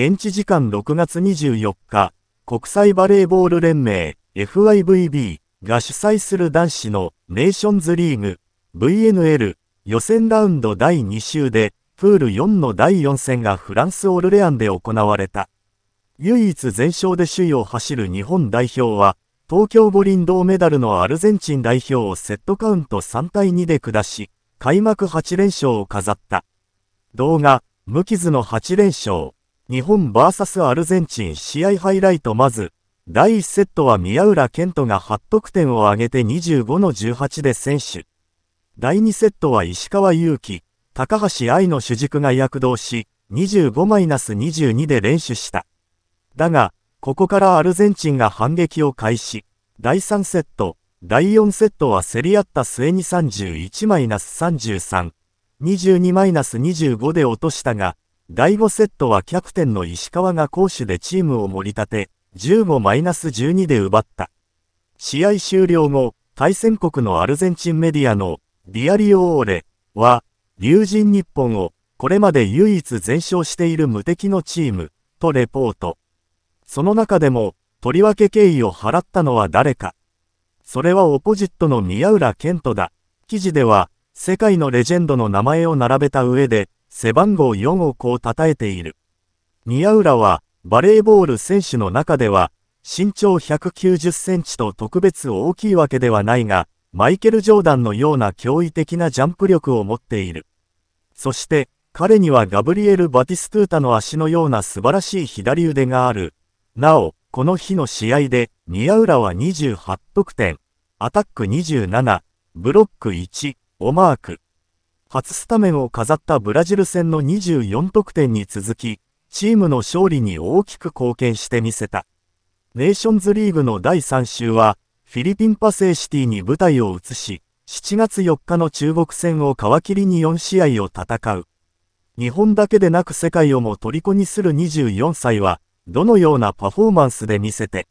現地時間6月24日、国際バレーボール連盟 FIVB が主催する男子のネーションズリーグ VNL 予選ラウンド第2週で、プール4の第4戦がフランス・オルレアンで行われた。唯一全勝で首位を走る日本代表は、東京五輪銅メダルのアルゼンチン代表をセットカウント3対2で下し、開幕8連勝を飾った。動画、無傷の8連勝。日本 VS アルゼンチン試合ハイライトまず、第1セットは宮浦健人が8得点を挙げて25の18で選手。第2セットは石川祐希、高橋愛の主軸が躍動し、25-22で連取した。だが、ここからアルゼンチンが反撃を開始。第3セット、第4セットは競り合った末に31-33、22-25で落としたが、第5セットはキャプテンの石川が攻守でチームを盛り立て、15-12で奪った。試合終了後、対戦国のアルゼンチンメディアのディアリオ・オーレは、龍神日本をこれまで唯一全勝している無敵のチームとレポート。その中でも、とりわけ敬意を払ったのは誰か。それはオポジットの宮浦健人だ。記事では、世界のレジェンドの名前を並べた上で、背番号4をこう称えている。宮浦は、バレーボール選手の中では、身長190センチと特別大きいわけではないが、マイケル・ジョーダンのような驚異的なジャンプ力を持っている。そして、彼にはガブリエル・バティストゥータの足のような素晴らしい左腕がある。なお、この日の試合で、宮浦は28得点、アタック27、ブロック1、オマーク、初スタメンを飾ったブラジル戦の24得点に続き、チームの勝利に大きく貢献してみせた。ネーションズリーグの第3週は、フィリピンパセイシティに舞台を移し、7月4日の中国戦を皮切りに4試合を戦う。日本だけでなく世界をも虜にする24歳は、どのようなパフォーマンスで見せて、